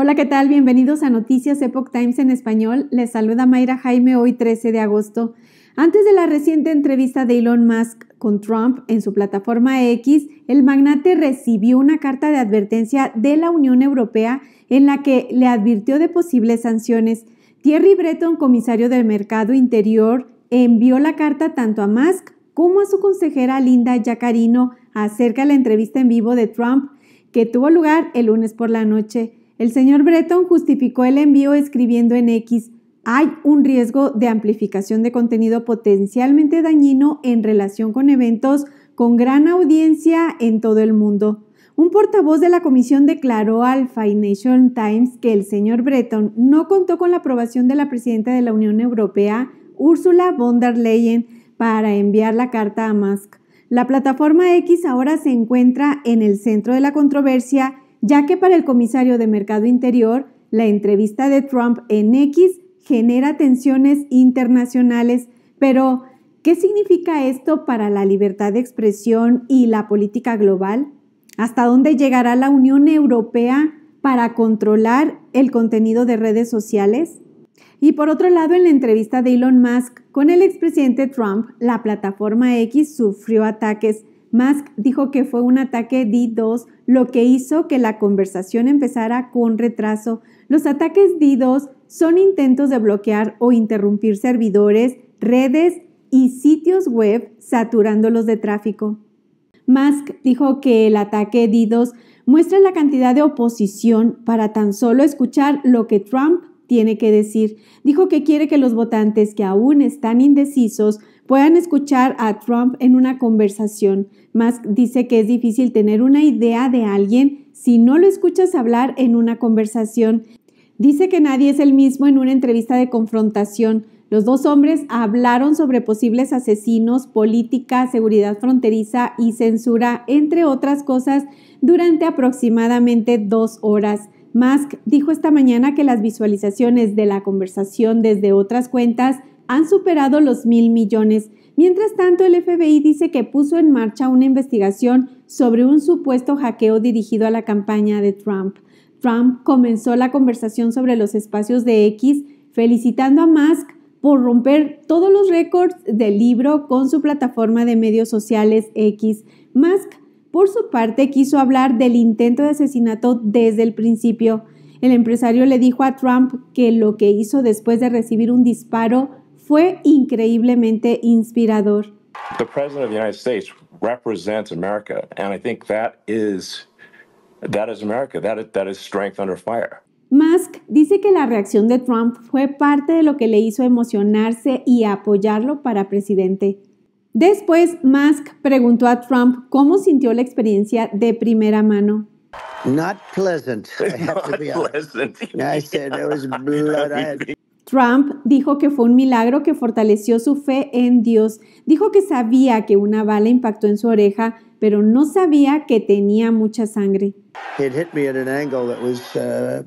Hola, ¿qué tal? Bienvenidos a Noticias Epoch Times en español. Les saluda Mayra Jaime hoy 13 de agosto. Antes de la reciente entrevista de Elon Musk con Trump en su plataforma X, el magnate recibió una carta de advertencia de la Unión Europea en la que le advirtió de posibles sanciones. Thierry Breton, comisario del Mercado Interior, envió la carta tanto a Musk como a su consejera Linda Yacarino acerca de la entrevista en vivo de Trump que tuvo lugar el lunes por la noche. El señor Breton justificó el envío escribiendo en X, hay un riesgo de amplificación de contenido potencialmente dañino en relación con eventos con gran audiencia en todo el mundo. Un portavoz de la comisión declaró al Financial Times que el señor Breton no contó con la aprobación de la presidenta de la Unión Europea, Ursula von der Leyen, para enviar la carta a Musk. La plataforma X ahora se encuentra en el centro de la controversia ya que para el comisario de Mercado Interior, la entrevista de Trump en X genera tensiones internacionales, pero ¿qué significa esto para la libertad de expresión y la política global? ¿Hasta dónde llegará la Unión Europea para controlar el contenido de redes sociales? Y por otro lado, en la entrevista de Elon Musk con el expresidente Trump, la plataforma X sufrió ataques Musk dijo que fue un ataque D2 lo que hizo que la conversación empezara con retraso. Los ataques D2 son intentos de bloquear o interrumpir servidores, redes y sitios web saturándolos de tráfico. Musk dijo que el ataque D2 muestra la cantidad de oposición para tan solo escuchar lo que Trump tiene que decir. Dijo que quiere que los votantes que aún están indecisos puedan escuchar a Trump en una conversación. Musk dice que es difícil tener una idea de alguien si no lo escuchas hablar en una conversación. Dice que nadie es el mismo en una entrevista de confrontación. Los dos hombres hablaron sobre posibles asesinos, política, seguridad fronteriza y censura, entre otras cosas, durante aproximadamente dos horas. Musk dijo esta mañana que las visualizaciones de la conversación desde otras cuentas han superado los mil millones. Mientras tanto, el FBI dice que puso en marcha una investigación sobre un supuesto hackeo dirigido a la campaña de Trump. Trump comenzó la conversación sobre los espacios de X felicitando a Musk por romper todos los récords del libro con su plataforma de medios sociales X. Musk, por su parte, quiso hablar del intento de asesinato desde el principio. El empresario le dijo a Trump que lo que hizo después de recibir un disparo fue increíblemente inspirador. The president of the United States represents America, and I think that is that is America. That is, that is strength under fire. Musk dice que la reacción de Trump fue parte de lo que le hizo emocionarse y apoyarlo para presidente. Después, Musk preguntó a Trump cómo sintió la experiencia de primera mano. Not pleasant. I have to be honest. I said there was blood. I Trump dijo que fue un milagro que fortaleció su fe en Dios. Dijo que sabía que una bala impactó en su oreja, pero no sabía que tenía mucha sangre. It hit me at an angle that was uh,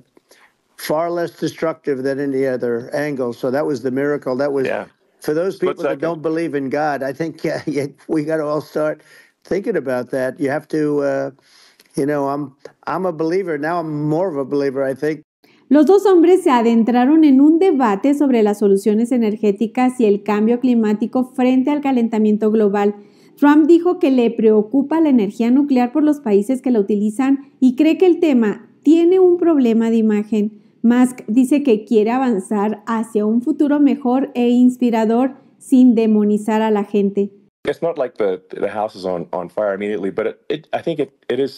far less destructive than any other angle. So that was the miracle. That was for those people that don't believe in God. I think we got to all start thinking about that. You have to, uh, you know, I'm I'm a believer now. I'm more of a believer. I think. Los dos hombres se adentraron en un debate sobre las soluciones energéticas y el cambio climático frente al calentamiento global. Trump dijo que le preocupa la energía nuclear por los países que la utilizan y cree que el tema tiene un problema de imagen. Musk dice que quiere avanzar hacia un futuro mejor e inspirador sin demonizar a la gente. It's not like the house is on fire immediately, but I think it, is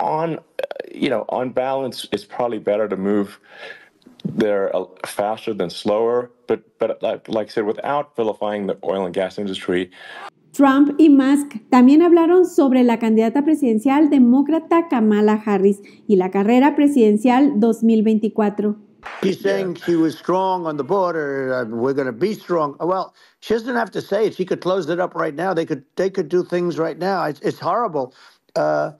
on you know on balance, it's probably better to move there faster than slower. But but like, like I said, without vilifying the oil and gas industry. Trump y Musk también hablaron sobre la candidata presidencial demócrata Kamala Harris y la carrera presidencial 2024. He's saying she was strong on the border. Uh, we're going to be strong. Well, she doesn't have to say it. She could close it up right now. They could they could do things right now. It's, it's horrible. Uh,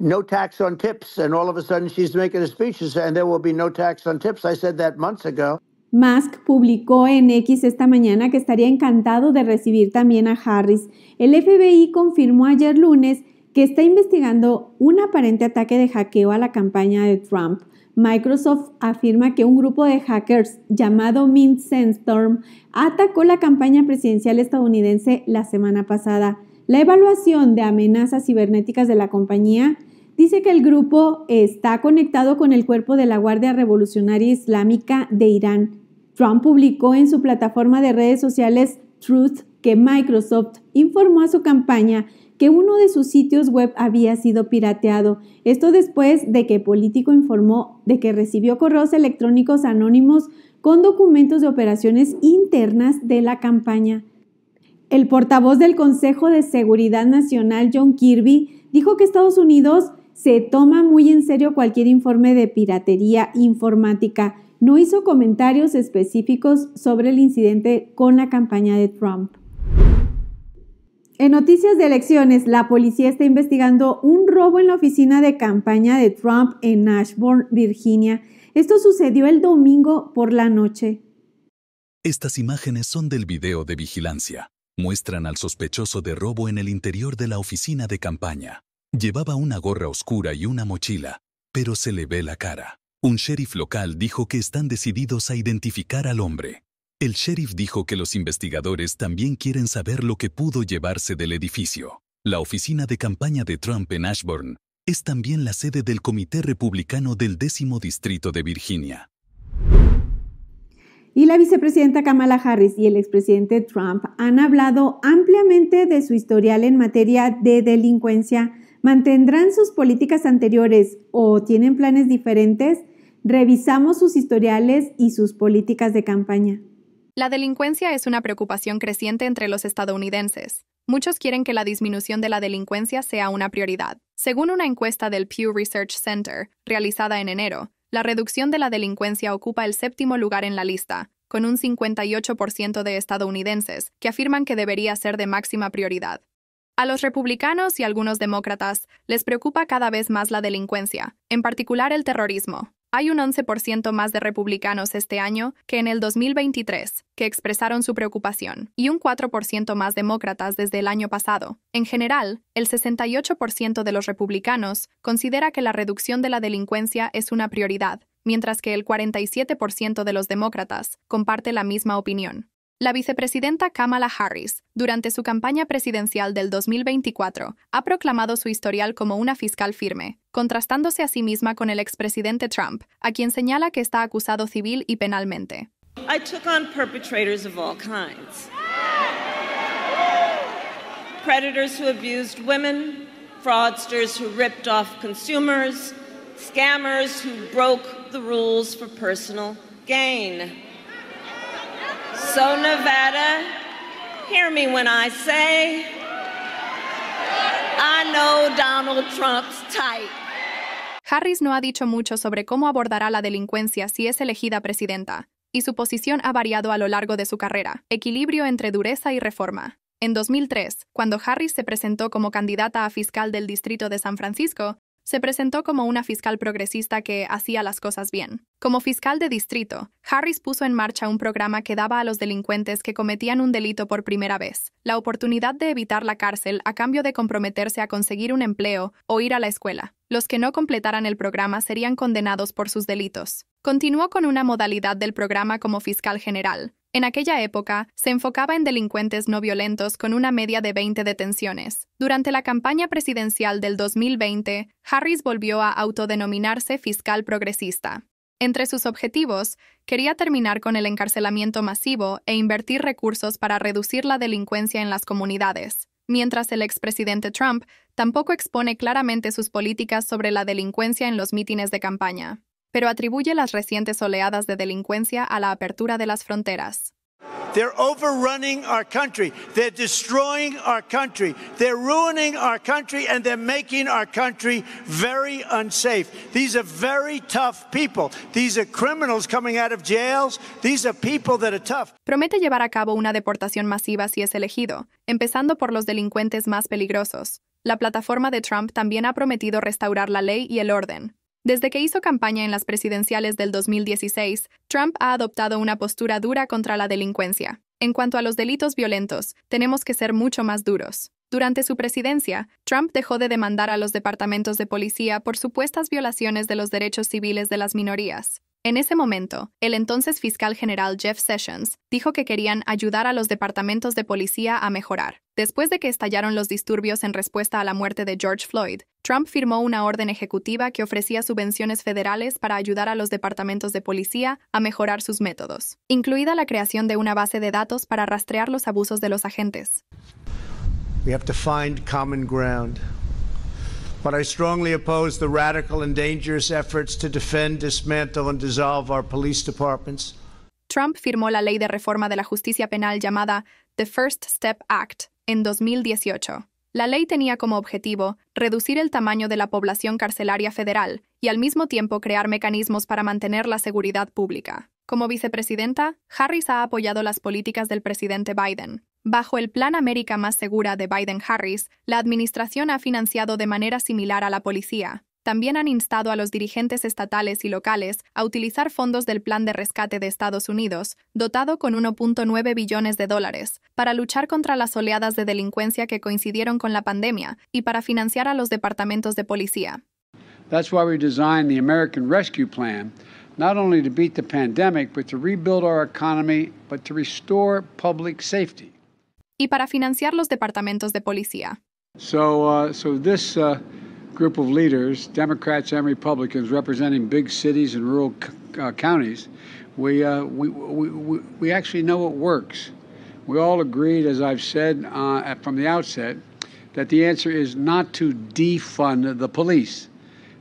no tax on tips. And all of a sudden she's making a speech and there will be no tax on tips. I said that months ago. Musk publicó en X esta mañana que estaría encantado de recibir también a Harris. El FBI confirmó ayer lunes que está investigando un aparente ataque de hackeo a la campaña de Trump. Microsoft afirma que un grupo de hackers llamado Mint Sandstorm atacó la campaña presidencial estadounidense la semana pasada. La evaluación de amenazas cibernéticas de la compañía Dice que el grupo está conectado con el cuerpo de la Guardia Revolucionaria Islámica de Irán. Trump publicó en su plataforma de redes sociales Truth que Microsoft informó a su campaña que uno de sus sitios web había sido pirateado. Esto después de que Político informó de que recibió correos electrónicos anónimos con documentos de operaciones internas de la campaña. El portavoz del Consejo de Seguridad Nacional, John Kirby, dijo que Estados Unidos se toma muy en serio cualquier informe de piratería informática. No hizo comentarios específicos sobre el incidente con la campaña de Trump. En noticias de elecciones, la policía está investigando un robo en la oficina de campaña de Trump en Ashburn, Virginia. Esto sucedió el domingo por la noche. Estas imágenes son del video de vigilancia. Muestran al sospechoso de robo en el interior de la oficina de campaña. Llevaba una gorra oscura y una mochila, pero se le ve la cara. Un sheriff local dijo que están decididos a identificar al hombre. El sheriff dijo que los investigadores también quieren saber lo que pudo llevarse del edificio. La oficina de campaña de Trump en Ashburn es también la sede del Comité Republicano del décimo distrito de Virginia. Y la vicepresidenta Kamala Harris y el expresidente Trump han hablado ampliamente de su historial en materia de delincuencia ¿Mantendrán sus políticas anteriores o tienen planes diferentes? Revisamos sus historiales y sus políticas de campaña. La delincuencia es una preocupación creciente entre los estadounidenses. Muchos quieren que la disminución de la delincuencia sea una prioridad. Según una encuesta del Pew Research Center, realizada en enero, la reducción de la delincuencia ocupa el séptimo lugar en la lista, con un 58% de estadounidenses que afirman que debería ser de máxima prioridad. A los republicanos y algunos demócratas les preocupa cada vez más la delincuencia, en particular el terrorismo. Hay un 11% más de republicanos este año que en el 2023, que expresaron su preocupación, y un 4% más demócratas desde el año pasado. En general, el 68% de los republicanos considera que la reducción de la delincuencia es una prioridad, mientras que el 47% de los demócratas comparte la misma opinión. La vicepresidenta Kamala Harris, durante su campaña presidencial del 2024, ha proclamado su historial como una fiscal firme, contrastándose a sí misma con el expresidente Trump, a quien señala que está acusado civil y penalmente. I took on perpetrators of all kinds. Predators who abused women, fraudsters who ripped off consumers, scammers who broke the rules for personal gain. So, Nevada, hear me when I say, I know Donald Trump's tight. Harris no ha dicho mucho sobre cómo abordará la delincuencia si es elegida presidenta, y su posición ha variado a lo largo de su carrera, equilibrio entre dureza y reforma. En 2003, cuando Harris se presentó como candidata a fiscal del Distrito de San Francisco, se presentó como una fiscal progresista que hacía las cosas bien. Como fiscal de distrito, Harris puso en marcha un programa que daba a los delincuentes que cometían un delito por primera vez la oportunidad de evitar la cárcel a cambio de comprometerse a conseguir un empleo o ir a la escuela. Los que no completaran el programa serían condenados por sus delitos. Continuó con una modalidad del programa como fiscal general, en aquella época, se enfocaba en delincuentes no violentos con una media de 20 detenciones. Durante la campaña presidencial del 2020, Harris volvió a autodenominarse fiscal progresista. Entre sus objetivos, quería terminar con el encarcelamiento masivo e invertir recursos para reducir la delincuencia en las comunidades, mientras el expresidente Trump tampoco expone claramente sus políticas sobre la delincuencia en los mítines de campaña pero atribuye las recientes oleadas de delincuencia a la apertura de las fronteras. Promete llevar a cabo una deportación masiva si es elegido, empezando por los delincuentes más peligrosos. La plataforma de Trump también ha prometido restaurar la ley y el orden, desde que hizo campaña en las presidenciales del 2016, Trump ha adoptado una postura dura contra la delincuencia. En cuanto a los delitos violentos, tenemos que ser mucho más duros. Durante su presidencia, Trump dejó de demandar a los departamentos de policía por supuestas violaciones de los derechos civiles de las minorías. En ese momento, el entonces fiscal general Jeff Sessions dijo que querían ayudar a los departamentos de policía a mejorar. Después de que estallaron los disturbios en respuesta a la muerte de George Floyd, Trump firmó una orden ejecutiva que ofrecía subvenciones federales para ayudar a los departamentos de policía a mejorar sus métodos, incluida la creación de una base de datos para rastrear los abusos de los agentes. Trump firmó la ley de reforma de la justicia penal llamada The First Step Act en 2018 la ley tenía como objetivo reducir el tamaño de la población carcelaria federal y al mismo tiempo crear mecanismos para mantener la seguridad pública. Como vicepresidenta, Harris ha apoyado las políticas del presidente Biden. Bajo el Plan América Más Segura de Biden-Harris, la administración ha financiado de manera similar a la policía, también han instado a los dirigentes estatales y locales a utilizar fondos del Plan de Rescate de Estados Unidos, dotado con 1.9 billones de dólares, para luchar contra las oleadas de delincuencia que coincidieron con la pandemia y para financiar a los departamentos de policía. That's why we designed the American Rescue Plan, not only to beat the pandemic, but to rebuild our economy, but to restore public safety. Y para financiar los departamentos de policía. Uh, uh, group of leaders, Democrats and Republicans, representing big cities and rural uh, counties, we, uh, we, we, we actually know what works. We all agreed, as I've said uh, from the outset, that the answer is not to defund the police.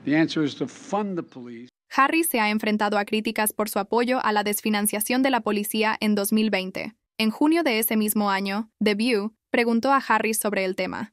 The answer is to fund the police. Harris se ha enfrentado a críticas por su apoyo a la desfinanciación de la policía en 2020. En junio de ese mismo año, The View preguntó a Harris sobre el tema.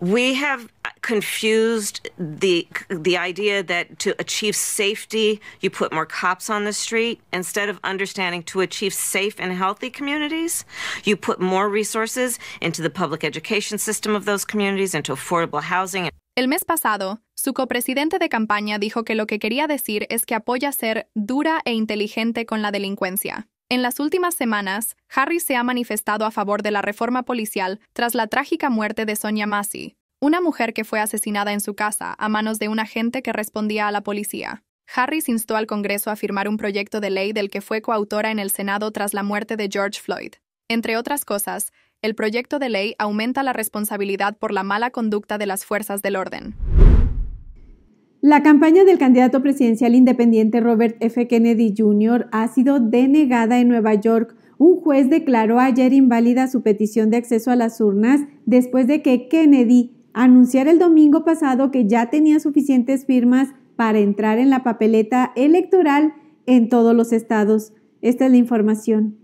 We have confused the the idea that to achieve safety you put more cops on the street instead of understanding to achieve safe and healthy communities you put more resources into the public education system of those communities into affordable housing El mes pasado, su copresidente de campaña dijo que lo que quería decir es que apoya ser dura e inteligente con la delincuencia. En las últimas semanas, Harry se ha manifestado a favor de la reforma policial tras la trágica muerte de Sonia Massey, una mujer que fue asesinada en su casa a manos de un agente que respondía a la policía. Harris instó al Congreso a firmar un proyecto de ley del que fue coautora en el Senado tras la muerte de George Floyd. Entre otras cosas, el proyecto de ley aumenta la responsabilidad por la mala conducta de las fuerzas del orden. La campaña del candidato presidencial independiente Robert F. Kennedy Jr. ha sido denegada en Nueva York. Un juez declaró ayer inválida su petición de acceso a las urnas después de que Kennedy anunciar el domingo pasado que ya tenía suficientes firmas para entrar en la papeleta electoral en todos los estados. Esta es la información.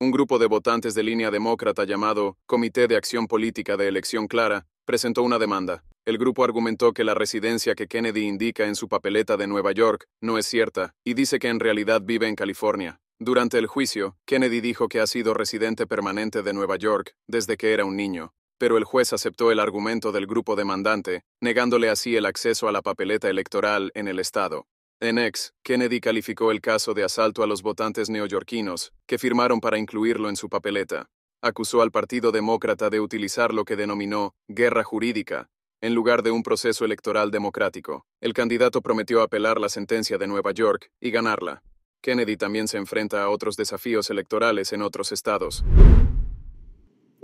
Un grupo de votantes de línea demócrata llamado Comité de Acción Política de Elección Clara presentó una demanda. El grupo argumentó que la residencia que Kennedy indica en su papeleta de Nueva York no es cierta y dice que en realidad vive en California. Durante el juicio, Kennedy dijo que ha sido residente permanente de Nueva York desde que era un niño pero el juez aceptó el argumento del grupo demandante, negándole así el acceso a la papeleta electoral en el Estado. En ex, Kennedy calificó el caso de asalto a los votantes neoyorquinos, que firmaron para incluirlo en su papeleta. Acusó al Partido Demócrata de utilizar lo que denominó guerra jurídica, en lugar de un proceso electoral democrático. El candidato prometió apelar la sentencia de Nueva York y ganarla. Kennedy también se enfrenta a otros desafíos electorales en otros estados.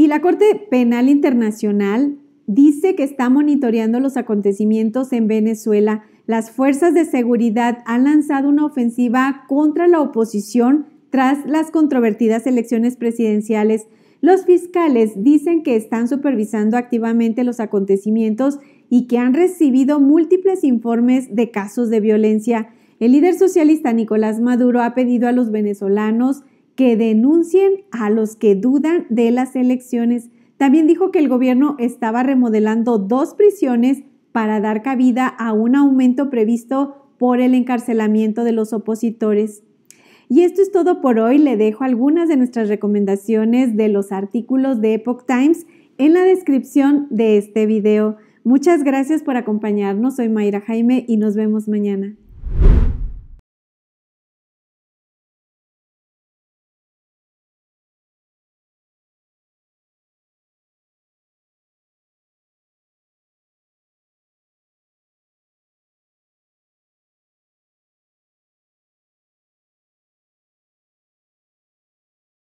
Y la Corte Penal Internacional dice que está monitoreando los acontecimientos en Venezuela. Las fuerzas de seguridad han lanzado una ofensiva contra la oposición tras las controvertidas elecciones presidenciales. Los fiscales dicen que están supervisando activamente los acontecimientos y que han recibido múltiples informes de casos de violencia. El líder socialista Nicolás Maduro ha pedido a los venezolanos que denuncien a los que dudan de las elecciones. También dijo que el gobierno estaba remodelando dos prisiones para dar cabida a un aumento previsto por el encarcelamiento de los opositores. Y esto es todo por hoy. Le dejo algunas de nuestras recomendaciones de los artículos de Epoch Times en la descripción de este video. Muchas gracias por acompañarnos. Soy Mayra Jaime y nos vemos mañana.